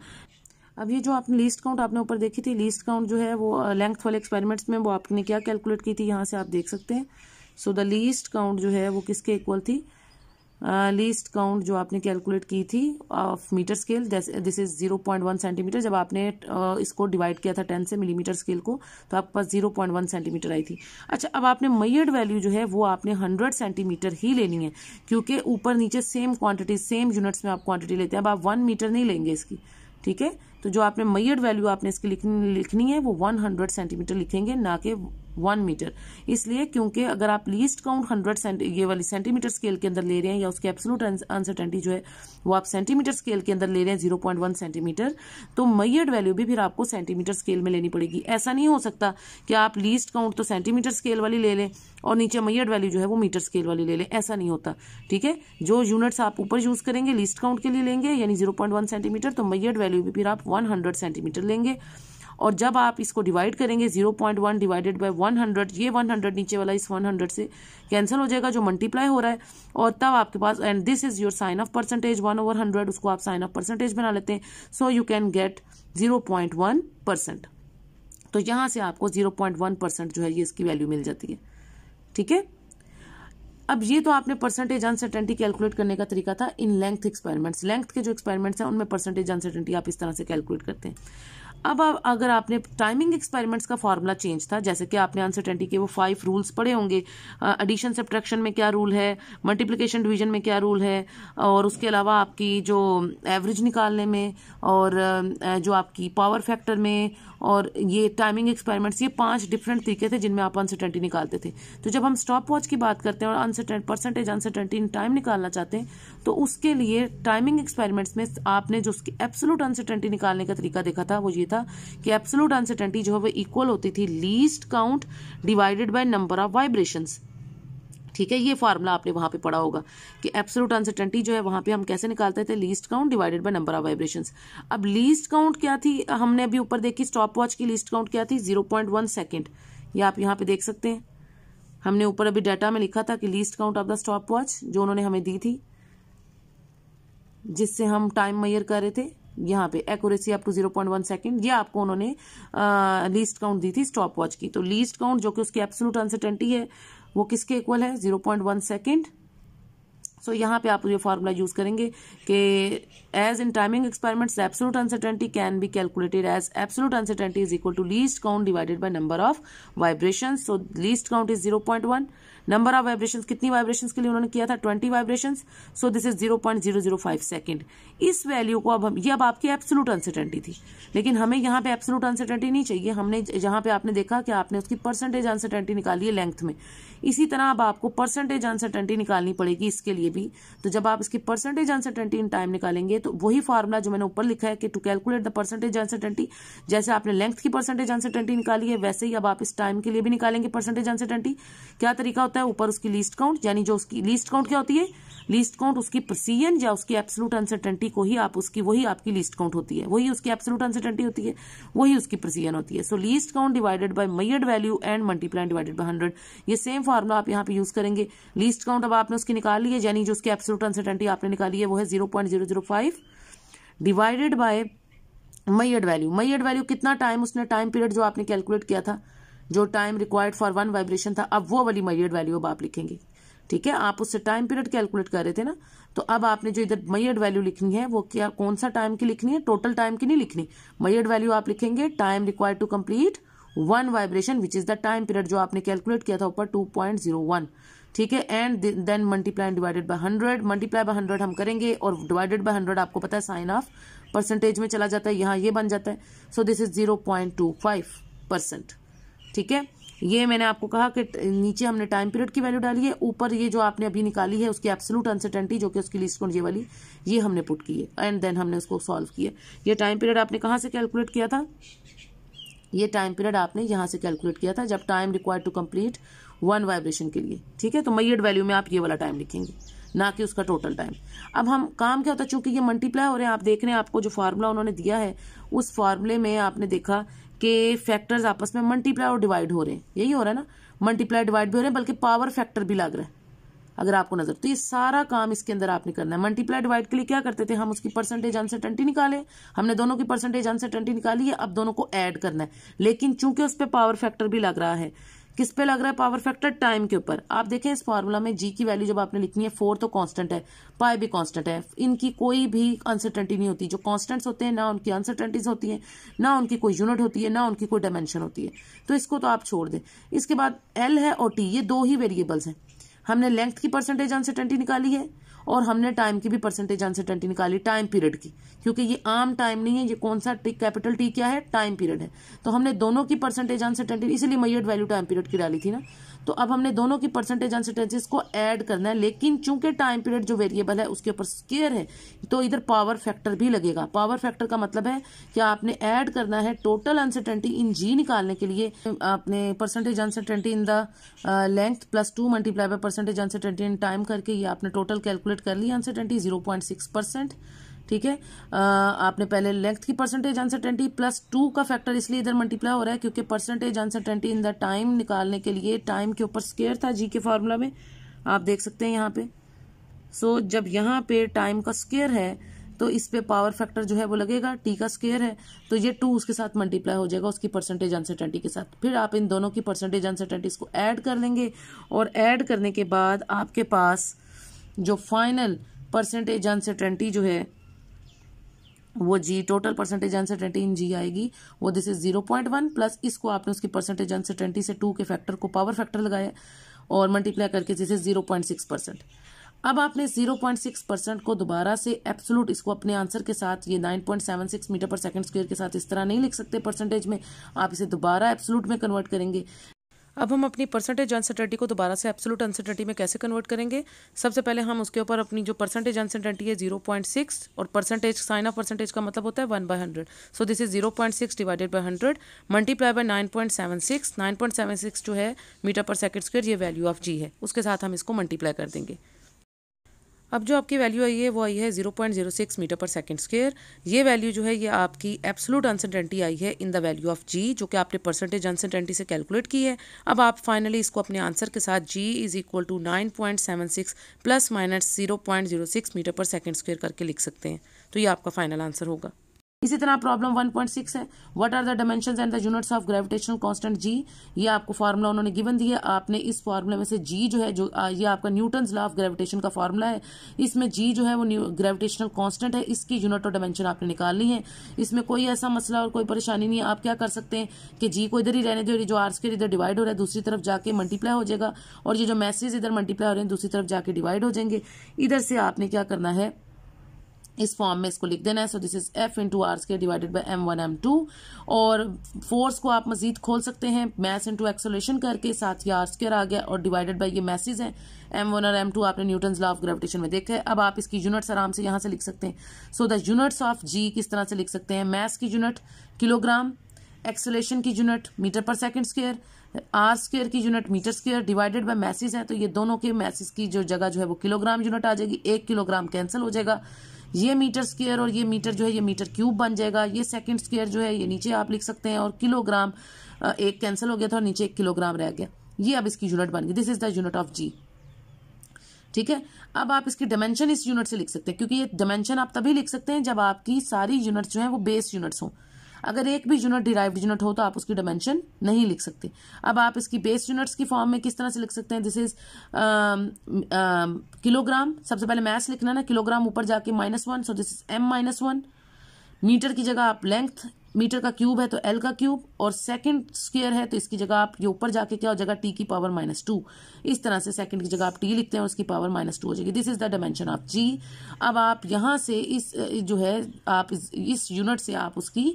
अब ये जो आपने लीस्ट काउंट आपने ऊपर देखी थी लीस्ट काउंट जो है वो लेंथ uh, वाले एक्सपेरिमेंट्स में वो आपने क्या कैलकुलेट की थी यहाँ से आप देख सकते हैं सो द लीस्ट काउंट जो है वो किसके इक्वल थी लीस्ट uh, काउंट जो आपने कैलकुलेट की थी of metre scale this is zero point one centimetre जब आपने uh, इसको डिवाइड किया था टेन से मिलीमीटर स्केल को तो आपके पास जीरो पॉइंट वन सेंटीमीटर आई थी अच्छा अब आपने मैयड वैल्यू जो है वो आपने हंड्रेड सेंटीमीटर ही लेनी है क्योंकि ऊपर नीचे सेम क्वांटिटी सेम यूनिट्स में आप क्वांटिटी लेते हैं अब आप वन मीटर नहीं लेंगे इसकी ठीक है तो जो आपने मैयड वैल्यू आपने इसकी लिखनी लिखनी है वो 100 सेंटीमीटर लिखेंगे ना कि वन मीटर इसलिए क्योंकि अगर आप लीस्ट काउंट हंड्रेड ये वाली सेंटीमीटर स्केल के अंदर ले रहे हैं या उसकी एब्सोलूट अनसर्टेंटी जो है वो आप सेंटीमीटर स्केल के अंदर ले रहे हैं जीरो पॉइंट वन सेंटीमीटर तो मैयड वैल्यू भी फिर आपको सेंटीमीटर स्केल में लेनी पड़ेगी ऐसा नहीं हो सकता कि आप लीस्ट काउंट तो सेंटीमीटर स्केल वाली ले लें और नीचे मैयड वैल्यू जो है वो मीटर स्केल वाली ले लें ऐसा नहीं होता ठीक है जो यूनिट्स आप ऊपर यूज करेंगे लीस्ट काउंट के लिए लेंगे यानी जीरो पॉइंट वन सेंटीमीटर तो मैयड वैल्यू भी फिर आप वन हंड्रेड सेंटीमीटर लेंगे और जब आप इसको डिवाइड करेंगे zero point one divided by one hundred ये वन हंड्रेड नीचे वाला इस वन हंड्रेड से कैंसिल हो जाएगा जो मल्टीप्लाई हो रहा है और तब आपके पास and this is your sign of percentage one over hundred उसको आप साइन ऑफ परसेंटेज बना लेते हैं so you can get zero point one percent तो यहां से आपको जीरो पॉइंट वन परसेंट जो है ये इसकी वैल्यू मिल जाती है ठीक है अब ये तो आपने परसेंटेज अनसर्टेनिटी कैलकुलेट करने का तरीका था इन लेंथ एक्सपेरिमेंट्स लेंथ के जो एक्सपेरिमेंट्स हैं उनमें परसेंटेज अनसर्टेनिटी आप इस तरह से कैलकुलेट करते हैं अब आप अगर आपने टाइमिंग एक्सपेरिमेंट्स का फॉर्मूला चेंज था जैसे कि आपने आंसर ट्वेंटी के वो फाइव रूल्स पढ़े होंगे एडिशन सब्ट्रैक्शन में क्या रूल है मल्टीप्लिकेशन डिवीजन में क्या रूल है और उसके अलावा आपकी जो एवरेज निकालने में और जो आपकी पावर फैक्टर में और ये टाइमिंग एक्सपेरिमेंट्स ये पांच डिफरेंट तरीके थे जिनमें आप अनसर्टेंटी निकालते थे तो जब हम स्टॉप वॉच की बात करते हैं और uncertain percentage uncertainty in time निकालना चाहते हैं तो उसके लिए टाइमिंग एक्सपेरिमेंट्स में आपने जो उसकी एब्सोलूट अनसर्टेंटी निकालने का तरीका देखा था वो ये था कि एब्सोलूट अनसर्टेंटी जो है वो इक्वल होती थी least count divided by number of vibrations ठीक है ये फार्मूला आपने वहाँ पे पढ़ा होगा कि एब्सोलूट अनसर्टेंटी जो है वहाँ पे हम कैसे निकालते थे least count divided by number of vibration अब लीस्ट काउंट क्या थी हमने अभी ऊपर देखी स्टॉप वॉच की लीस्ट काउंट क्या थी जीरो पॉइंट वन सेकेंड ये आप यहाँ पे देख सकते हैं हमने ऊपर अभी डाटा में लिखा था कि least count of the stop watch जो उन्होंने हमें दी थी जिससे हम टाइम मैयर कर रहे थे यहाँ पे accuracy up to zero point one second ये आपको उन्होंने लीस्ट काउंट दी थी स्टॉप वॉच की तो लीस्ट काउंट जो कि उसकी एब्सोलूट अनसर्टेंटी है वो किसके इक्वल है zero point one second so यहाँ पे आप ये फार्मूला यूज करेंगे कि as in timing experiments absolute uncertainty can be calculated as absolute uncertainty is equal to least count divided by number of vibration so least count is zero point one number of vibration कितनी vibration के लिए उन्होंने किया था twenty vibration so this is zero point zero zero five second इस value को अब हम ये अब आपकी एब्सोलूट अनसर्टेंटी थी लेकिन हमें यहाँ पे एब्सोलूट अनसर्टेंटी नहीं चाहिए हमने जहां पे आपने देखा कि आपने उसकी परसेंटेज अनसर्टेंटी निकाली है लेंथ में इसी तरह अब आपको परसेंटेज अनसर्टेंटी निकालनी पड़ेगी इसके लिए भी तो जब आप इसकी परसेंटेज अनसर्टेंटी इन टाइम निकालेंगे तो वही फार्मूला जो मैंने ऊपर लिखा है कि to calculate the percentage uncertainty जैसे आपने लेंथ की परसेंटेज अनसर्टेंटी निकाली है वैसे ही अब आप इस टाइम के लिए भी निकालेंगे परसेंटेज अनसर्टेंटी क्या तरीका होता है होता है ऊपर उसकी लीस्ट काउंट यानी जो उसकी लीस्ट काउंट क्या होती है लीस्ट काउंट उसकी प्रिसीजन या उसकी एब्सोलूट अनसर्टेंटी को ही आप उसकी वही आपकी लीस्ट काउंट होती है वही उसकी एब्सोलूट अनसर्टेंटी होती है वही उसकी प्रिसीजन होती है so least count divided by measured value and multiplied divided by hundred ये सेम फार्मूला आप यहाँ पे यूज करेंगे लीस्ट काउंट अब आपने उसकी निकाल ली है यानी जो उसकी एब्सोलूट अनसर्टेंटी आपने निकाली है वो है zero point zero zero five divided by measured value measured value कितना टाइम उसने टाइम पीरियड जो आपने कैलकुलेट किया था जो time required for one vibration था अब वो वाली मैयड वैल्यू अब आप लिखेंगे ठीक है आप उससे टाइम पीरियड कैलकुलेट कर रहे थे ना तो अब आपने जो इधर मैयड वैल्यू लिखनी है वो क्या कौन सा टाइम की लिखनी है टोटल टाइम की नहीं लिखनी मैयड वैल्यू आप लिखेंगे time required to complete one vibration which is the time period जो आपने कैलकुलेट किया था ऊपर टू पॉइंट जीरो वन ठीक है and then multiply divided by hundred multiply by hundred हम करेंगे और डिवाइडेड बाय हंड्रेड आपको पता है साइन ऑफ परसेंटेज में चला जाता है यहाँ ये बन जाता है so this is zero point two five percent ठीक है ये मैंने आपको कहा कि नीचे हमने टाइम पीरियड की वैल्यू डाली है ऊपर ये जो आपने अभी निकाली है उसकी एब्सोलूट अनसर्टेंटी जो कि उसकी लिस्ट कौन ये वाली ये हमने पुट की है एंड देन हमने उसको सॉल्व किया ये टाइम पीरियड आपने कहाँ से कैलकुलेट किया था ये टाइम पीरियड आपने यहाँ से कैलकुलेट किया था जब time required to complete one vibration के लिए ठीक है तो मैयड वैल्यू में आप ये वाला टाइम लिखेंगे ना कि उसका टोटल टाइम अब हम काम क्या होता है चूंकि ये मल्टीप्लाई हो रहे हैं आप देख रहे हैं आपको जो फार्मूला उन्होंने दिया है उस फार्मूले में आपने देखा के फैक्टर्स आपस में मल्टीप्लाई और डिवाइड हो रहे हैं यही हो रहा है ना मल्टीप्लाई डिवाइड भी हो रहे हैं बल्कि पावर फैक्टर भी लग रहा है अगर आपको नजर तो ये सारा काम इसके अंदर आपने करना है मल्टीप्लाई डिवाइड के लिए क्या करते थे हम उसकी परसेंटेज अनसर्टेंटी निकाले हमने दोनों की परसेंटेज अनसर्टेंटी निकाली है अब दोनों को ऐड करना है लेकिन चूंकि उस पर पावर फैक्टर भी लग रहा है किस पे लग रहा है पावर फैक्टर टाइम के ऊपर आप देखें इस फॉर्मूला में जी की वैल्यू जब आपने लिखनी है फोर तो कांस्टेंट है पाई भी कांस्टेंट है इनकी कोई भी अनसर्टेंटी नहीं होती जो कांस्टेंट्स होते हैं ना उनकी अनसर्टेंटीज होती है ना उनकी कोई यूनिट होती है ना उनकी कोई डायमेंशन होती है तो इसको तो आप छोड़ दें इसके बाद एल है और टी ये दो ही वेरिएबल्स हैं हमने लेंथ की परसेंटेज अनसर्टेंटी निकाली है और हमने टाइम की भी परसेंटेज आंसर ट्वेंटी निकाली टाइम पीरियड की क्योंकि ये आम टाइम नहीं है ये कौन सा टी कैपिटल टी क्या है टाइम पीरियड है तो हमने दोनों की परसेंटेज आंसर ट्वेंटी इसीलिए मैयड वैल्यू टाइम पीरियड की डाली थी ना तो अब हमने दोनों की परसेंटेज आंसर ट्वेंटी को ऐड करना है लेकिन चूंकि टाइम पीरियड जो वेरिएबल है उसके ऊपर स्केयर है तो इधर पावर फैक्टर भी लगेगा पावर फैक्टर का मतलब है कि आपने ऐड करना है टोटल अनसर्टेंटी इन जी निकालने के लिए आपने percentage uncertainty in the length plus two multiply by percentage uncertainty in time करके ये आपने टोटल कैलकुलेट कैलकुलेट कर ली uncertainty zero point six percent ठीक है आपने पहले लेंथ की परसेंटेज अनसर्टेनिटी प्लस टू का फैक्टर इसलिए इधर मल्टीप्लाई हो रहा है क्योंकि percentage uncertainty in the time निकालने के लिए टाइम के ऊपर स्केयर था जी के फार्मूला में आप देख सकते हैं यहाँ पे सो so, जब यहाँ पे टाइम का स्केयर है तो इस पे पावर फैक्टर जो है वो लगेगा टी का स्केयर है तो ये टू उसके साथ मल्टीप्लाई हो जाएगा उसकी परसेंटेज अनसर्टेनिटी के साथ फिर आप इन दोनों की परसेंटेज अनसर्टेनिटीज इसको ऐड कर लेंगे और ऐड करने के बाद आपके पास जो फाइनल परसेंटेज अनसर्टेनिटी जो है वो g total percentage uncertainty in g आएगी वो this is zero point one plus इसको आपने उसकी परसेंटेज अनसर्टेनिटी से टू के फैक्टर को पावर फैक्टर लगाया और मल्टीप्लाई करके this is zero point six percent अब आपने जीरो पॉइंट सिक्स परसेंट को दोबारा से एब्सोलूट इसको अपने आंसर के साथ ये nine point seven six metre per second square के साथ इस तरह नहीं लिख सकते परसेंटेज में आप इसे दोबारा एब्सोलूट में कन्वर्ट करेंगे अब हम अपनी परसेंटेज अनसर्टेंटी को दोबारा से एब्सोलूट अनसर्टेंटी में कैसे कन्वर्ट करेंगे सबसे पहले हम उसके ऊपर अपनी जो परसेंटेज अनसर्टेंटी है जीरो पॉइंट सिक्स और परसेंटेज साइन ऑफ परसेंटेज का मतलब होता है one by hundred so this is zero point six divided by hundred multiply by nine point seven six nine point seven six जो है metre per second square ये value of g है उसके साथ हम इसको मल्टीप्लाई कर देंगे अब जो आपकी वैल्यू आई है वो आई है 0.06 मीटर पर सेकंड स्क्वेयर ये वैल्यू जो है ये आपकी एब्सोलूट अनसर्टेंटी आई है इन द वैल्यू ऑफ जी जो कि आपने परसेंटेज अनसर्टेंटी से कैलकुलेट की है अब आप फाइनली इसको अपने आंसर के साथ g is equal to nine point seven six plus minus zero point zero six metre per second square करके लिख सकते हैं तो ये आपका फाइनल आंसर होगा इसी तरह प्रॉब्लम 1.6 है what are the dimension and the units of gravitational constant G ये आपको फार्मूला उन्होंने गिवन दिया आपने इस फार्मूले में से जी जो है जो ये आपका न्यूटन लॉ ऑफ ग्रेविटेशन का फार्मूला है इसमें जी जो है वो ग्रेविटेशनल कांस्टेंट है इसकी यूनिट और डायमेंशन आपने निकालनी है इसमें कोई ऐसा मसला और कोई परेशानी नहीं है आप क्या कर सकते हैं कि जी को इधर ही रहने दो जो आर्स के इधर डिवाइड हो रहा है दूसरी तरफ जाके मल्टीप्लाई हो जाएगा और ये जो मैसेज इधर मल्टीप्लाई हो रहे हैं दूसरी तरफ जाके डिवाइड हो जाएंगे इधर से आपने क्या करना है इस फॉर्म में इसको लिख देना है so this is F into R square divided by M one M two और फोर्स को आप मजीद खोल सकते हैं मैस इंटू एक्सोलेशन करके साथ ही आर स्केयर आ गया और डिवाइडेड बाई ये मैसेज है एम वन और एम टू आपने न्यूटन लॉ ऑफ ग्रेविटेशन में देखा है अब आप इसकी यूनिट्स आराम से यहाँ से लिख सकते हैं so the units of G किस तरह से लिख सकते हैं मैस की यूनिट किलोग्राम एक्सोलेशन की unit metre per second square R square की unit metre square divided by masses है तो ये दोनों के मैसेज की जो जगह जो है वो किलोग्राम यूनिट आ जाएगी एक किलोग्राम कैंसिल हो जाएगा ये मीटर स्क्वेयर और ये मीटर जो है ये मीटर क्यूब बन जाएगा ये सेकंड स्क्वेयर जो है ये नीचे आप लिख सकते हैं और किलोग्राम एक कैंसिल हो गया था और नीचे एक किलोग्राम रह गया ये अब इसकी यूनिट बन गई this is the unit of G ठीक है अब आप इसकी डायमेंशन इस यूनिट से लिख सकते हैं क्योंकि ये डायमेंशन आप तभी लिख सकते हैं जब आपकी सारी यूनिट्स जो है वो बेस यूनिट्स हों अगर एक भी यूनिट डिराइव्ड यूनिट हो तो आप उसकी डायमेंशन नहीं लिख सकते अब आप इसकी बेस यूनिट्स की फॉर्म में किस तरह से लिख सकते हैं दिस इज किलोग्राम सबसे पहले मैथ्स लिखना ना किलोग्राम ऊपर जाके minus one so this is M minus one metre की जगह आप लेंथ मीटर का क्यूब है तो एल का क्यूब और सेकंड स्क्वायर है तो इसकी जगह आप ये ऊपर जाके क्या हो जाएगा टी की पावर माइनस टू इस तरह से सेकंड की जगह आप टी लिखते हैं और उसकी पावर माइनस टू हो जाएगी this is the dimension of G अब आप यहां से इस जो है आप इस, यूनिट से आप उसकी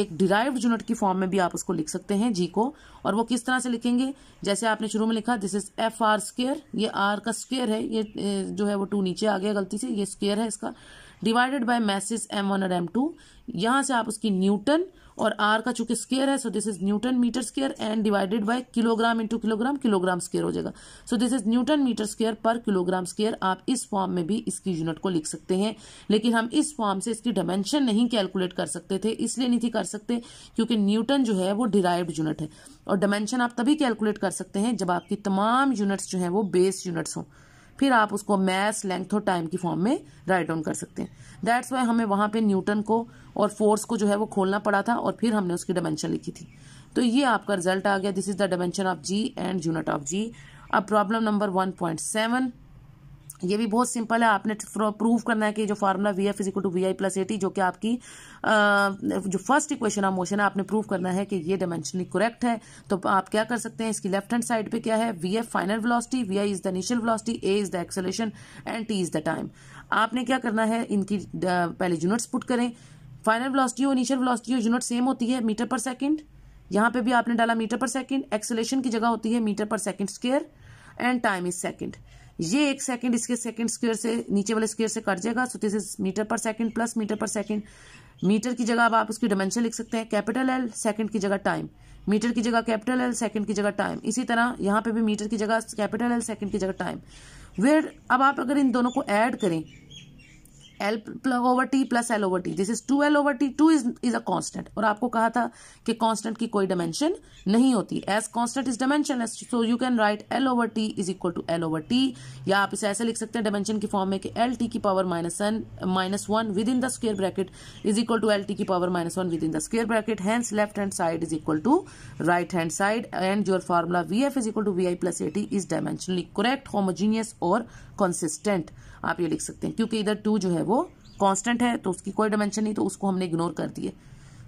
एक डिराइव्ड यूनिट की फॉर्म में भी आप उसको लिख सकते हैं जी को और वो किस तरह से लिखेंगे जैसे आपने शुरू में लिखा this is F R square ये आर का स्क्वेयर है ये जो है वो टू नीचे आ गया गलती से ये स्क्वेयर है इसका divided by masses M one और एम टू यहां से आप उसकी न्यूटन और आर का चूंकि स्केयर है so this is newton metre square and divided by kilogram into kilogram kilogram square हो जाएगा so this is newton metre square per kilogram square आप इस फॉर्म में भी इसकी यूनिट को लिख सकते हैं लेकिन हम इस फॉर्म से इसकी डायमेंशन नहीं कैलकुलेट कर सकते थे इसलिए नहीं थी कर सकते क्योंकि न्यूटन जो है वो डिराइव्ड यूनिट है और डायमेंशन आप तभी कैलकुलेट कर सकते हैं जब आपकी तमाम यूनिट्स जो है वो बेस यूनिट्स हों फिर आप उसको मैस लेंथ और टाइम की फॉर्म में राइट डाउन कर सकते हैं दैट्स वाई हमें वहाँ पे न्यूटन को और फोर्स को जो है वो खोलना पड़ा था और फिर हमने उसकी डायमेंशन लिखी थी तो ये आपका रिजल्ट आ गया this is the dimension of G and unit of G अब problem number one point seven ये भी बहुत सिंपल है आपने प्रूव करना है कि जो formula V F equal to V I plus A T जो कि आपकी जो फर्स्ट इक्वेशन ऑफ मोशन है आपने प्रूव करना है कि ये डायमेंशनली करेक्ट है तो आप क्या कर सकते हैं इसकी लेफ्ट हैंड साइड पे क्या है V F final velocity V I is the initial velocity A is the acceleration and T is the time आपने क्या करना है इनकी पहले यूनिट्स पुट करें फाइनल वेलोसिटी और इनिशियल वेलोसिटी और यूनिट सेम होती है मीटर पर सेकेंड यहाँ पे भी आपने डाला मीटर पर सेकेंड एक्सेलेशन की जगह होती है metre per second square and time is second ये एक सेकंड इसके सेकंड स्क्वेयर से नीचे वाले स्क्वेयर से कट जाएगा so this is metre per second plus metre per second metre की जगह अब आप उसकी डिमेंशन लिख सकते हैं कैपिटल एल सेकेंड की जगह टाइम मीटर की जगह कैपिटल एल सेकंड की जगह टाइम इसी तरह यहाँ पे भी मीटर की जगह कैपिटल एल सेकंड की जगह टाइम वेयर अब आप अगर इन दोनों को ऐड करें L over T plus L over T this is two L over T two is is a constant और आपको कहा था कि कॉन्स्टेंट की कोई डायमेंशन नहीं होती as constant is dimension so you can write L over T is equal to L over T या आप इसे ऐसे लिख सकते हैं डायमेंशन की फॉर्म में कि एल टी की power minus N minus one within the square bracket is equal to L T की power minus one within the square bracket hands left hand side is equal to right hand side and your formula V F is equal to V I plus A T is dimensionally correct homogeneous और consistent आप ये लिख सकते हैं क्योंकि इधर to जो है वो कॉन्स्टेंट है तो उसकी कोई डायमेंशन नहीं तो उसको हमने इग्नोर कर दिए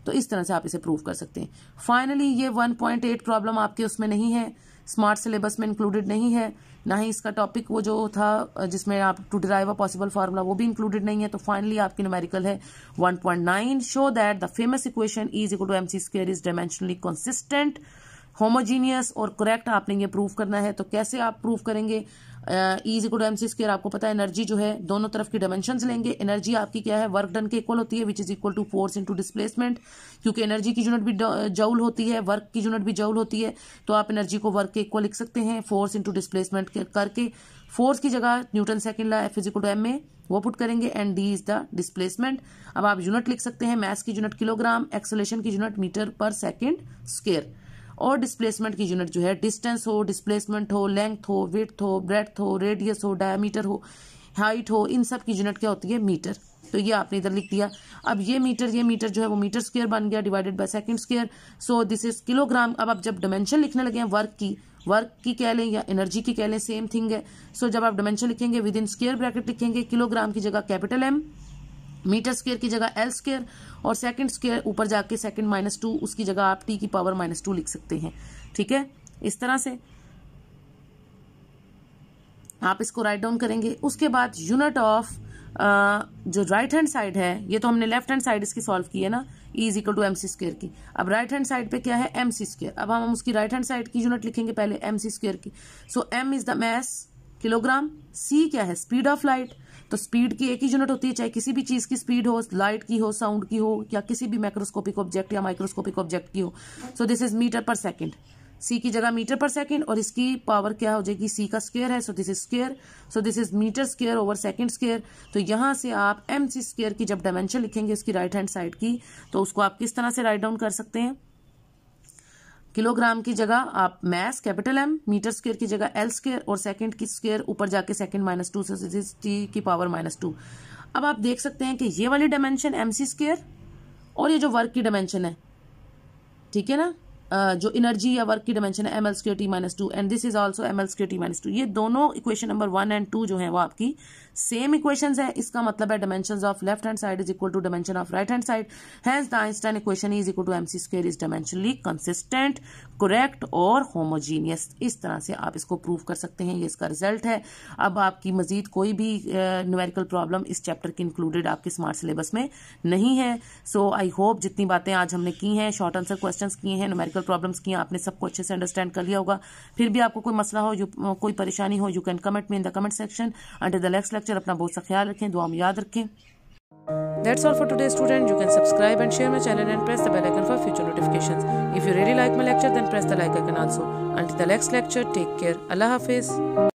तो इस तरह से आप इसे प्रूव कर सकते हैं फाइनली ये 1.8 प्रॉब्लम आपके उसमें नहीं है स्मार्ट सिलेबस में इंक्लूडेड नहीं है ना ही इसका टॉपिक वो जो था जिसमें आप to derive a possible formula वो भी इंक्लूडेड नहीं है तो फाइनली आपकी न्यूमेरिकल है 1.9 show that the famous equation is equal to M C C square is dimensionally consistent homogeneous और करेक्ट आपने ये प्रूव करना है तो कैसे आप प्रूव करेंगे E equal to M C square आपको पता है एनर्जी जो है दोनों तरफ की डायमेंशन लेंगे एनर्जी आपकी क्या है वर्क डन के इक्वल होती है which is equal to force into displacement क्योंकि एनर्जी की यूनिट भी जउल होती है वर्क की यूनिट भी जउल होती है तो आप एनर्जी को वर्क के इक्वल लिख सकते हैं फोर्स इंटू डिस्प्लेसमेंट करके फोर्स की जगह Newton second law F is to M A वो पुट करेंगे and D is the displacement अब आप यूनिट लिख सकते हैं मैथ्स की यूनिट किलोग्राम एक्सलेशन की unit metre per second square और डिस्प्लेसमेंट की यूनिट जो है डिस्टेंस हो डिस्प्लेसमेंट हो लेंथ हो विथ हो ब्रेथ हो रेडियस हो डायमीटर हो हाइट हो इन सब की यूनिट क्या होती है मीटर तो ये आपने इधर लिख दिया अब ये मीटर ये मीटर जो है वो मीटर स्क्वेयर बन गया divided by second square so this is kilogram अब आप जब डायमेंशन लिखने लगे हैं वर्क की वर्क की कह लें या एनर्जी की कह लें सेम थिंग है सो so, जब आप डिमेंशन लिखेंगे विद इन स्क्वेयर ब्रैकेट लिखेंगे किलोग्राम की जगह कैपिटल एम मीटर स्केयर की जगह एल स्केयर और सेकंड स्केयर ऊपर जाके सेकंड माइनस टू उसकी जगह आप टी की पावर माइनस टू लिख सकते हैं ठीक है इस तरह से आप इसको राइट डाउन करेंगे उसके बाद यूनिट ऑफ जो राइट हैंड साइड है ये तो हमने लेफ्ट हैंड साइड इसकी सॉल्व की है ना is equal to M C square की अब राइट हैंड साइड पे क्या है एम सी स्क्र अब हम उसकी राइट हैंड साइड की यूनिट लिखेंगे पहले एम सी स्क्र की so M is the mass kilogram C क्या है स्पीड ऑफ लाइट तो स्पीड की एक ही यूनिट होती है चाहे किसी भी चीज़ की स्पीड हो लाइट की हो साउंड की हो या किसी भी माइक्रोस्कोपिक ऑब्जेक्ट या माइक्रोस्कोपिक ऑब्जेक्ट की हो so this is metre per second C की जगह मीटर पर सेकेंड और इसकी पावर क्या हो जाएगी सी का स्केयर है so this is square so this is metre square over second square तो यहां से आप एम सी स्केयर की जब डायमेंशन लिखेंगे उसकी राइट हैंड साइड की तो उसको आप किस तरह से राइट डाउन कर सकते हैं किलोग्राम की जगह आप mass capital M metre square की जगह एल स्क्र और सेकंड की स्क्वेयर ऊपर जाके सेकंड माइनस टू से टी की पावर माइनस टू अब आप देख सकते हैं कि ये वाली डायमेंशन एम सी स्क्वेयर और ये जो वर्क की डायमेंशन है ठीक है ना जो एनर्जी या वर्क की डायमेंशन है M L square T minus two and this is also M L square T minus two ये दोनों equation number one and two जो है वो आपकी सेम इक्वेशन है इसका मतलब है dimension of left hand side is equal to dimension of right hand side has the Einstein equation is equal to M C square is dimensionally consistent correct और homogeneous इस तरह से आप इसको प्रूव कर सकते हैं ये इसका रिजल्ट है अब आपकी मजीद कोई भी न्यूमेरिकल प्रॉब्लम इस चैप्टर के इंक्लूडेड आपके स्मार्ट सिलेबस में नहीं है सो आई होप जितनी बातें आज हमने की हैं शॉर्ट आंसर क्वेश्चन किए हैं न्यूमेरिकल प्रॉब्लम्स किए आपने सबको अच्छे से अंडरस्टैंड कर लिया होगा फिर भी आपको कोई मसला हो यू, कोई परेशानी हो you can comment me in the comment section under the next lecture अपना बहुत सा ख्याल रखें दुआ में याद रखें That's all for today students. You can subscribe and share my channel and press the bell icon for future notifications. If you really like my lecture then press the like icon also. Until the next lecture, take care. Allah Hafiz.